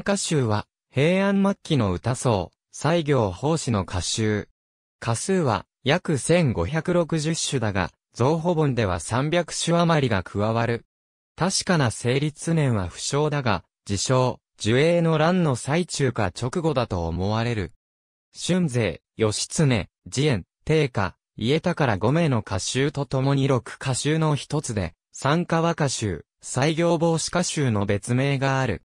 歌集は、平安末期の歌奏、西行奉仕の歌集。歌数は、約1560種だが、造法本では300種余りが加わる。確かな成立年は不詳だが、自称、樹影の乱の最中か直後だと思われる。春勢、義経、慈円、定家、家宝5名の歌集と共に6歌集の一つで、三河歌集、西行防止歌集の別名がある。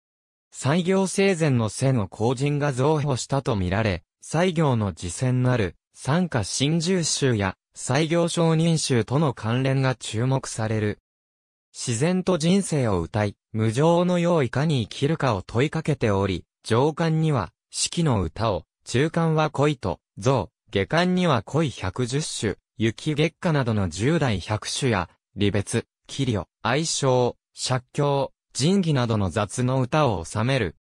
西行生前の線の後人が増補したとみられ、西行の次戦なる、三家新十州や西行承認州との関連が注目される。自然と人生を歌い、無常のよういかに生きるかを問いかけており、上官には、四季の歌を、中官は恋と、像、下官には恋百十種、雪月下などの十代百種や、離別、器量、愛称、借境、仁義などの雑の歌を収める。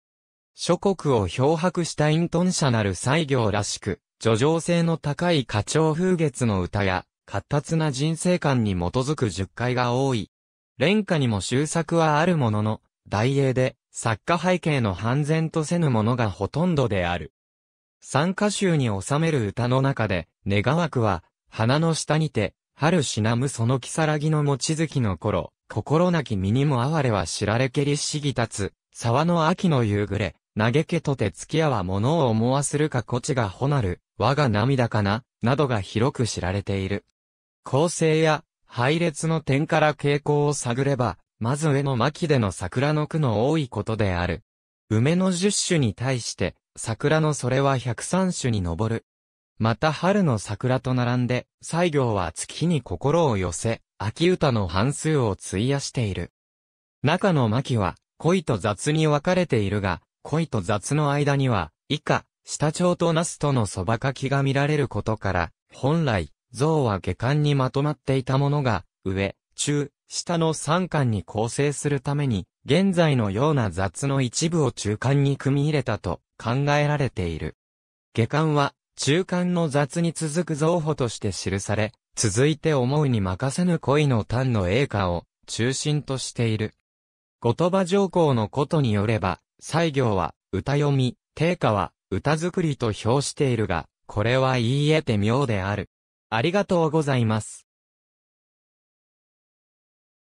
諸国を漂白したイントンシャ西行らしく、叙情性の高い花鳥風月の歌や、活発な人生観に基づく十回が多い。連歌にも終作はあるものの、大英で、作家背景の半然とせぬものがほとんどである。参加集に収める歌の中で、願わくは、花の下にて、春しなむその木更木の餅月の頃、心なき身にも哀れは知られけりしぎ立つ、沢の秋の夕暮れ、嘆けとて月夜は物を思わするかこちがほなる、我が涙かな、などが広く知られている。構成や、配列の点から傾向を探れば、まず上の巻での桜の句の多いことである。梅の十種に対して、桜のそれは百三種に上る。また春の桜と並んで、西行は月に心を寄せ、秋歌の半数を費やしている。中の巻は、恋と雑に分かれているが、恋と雑の間には、以下、下蝶とナスとのそばかきが見られることから、本来、像は下巻にまとまっていたものが、上、中、下の三巻に構成するために、現在のような雑の一部を中間に組み入れたと考えられている。下巻は、中間の雑に続く造法として記され、続いて思うに任せぬ恋の単の栄華を中心としている。後鳥羽上皇のことによれば、西行は歌読み、定歌は歌作りと評しているが、これは言い得て妙である。ありがとうございます。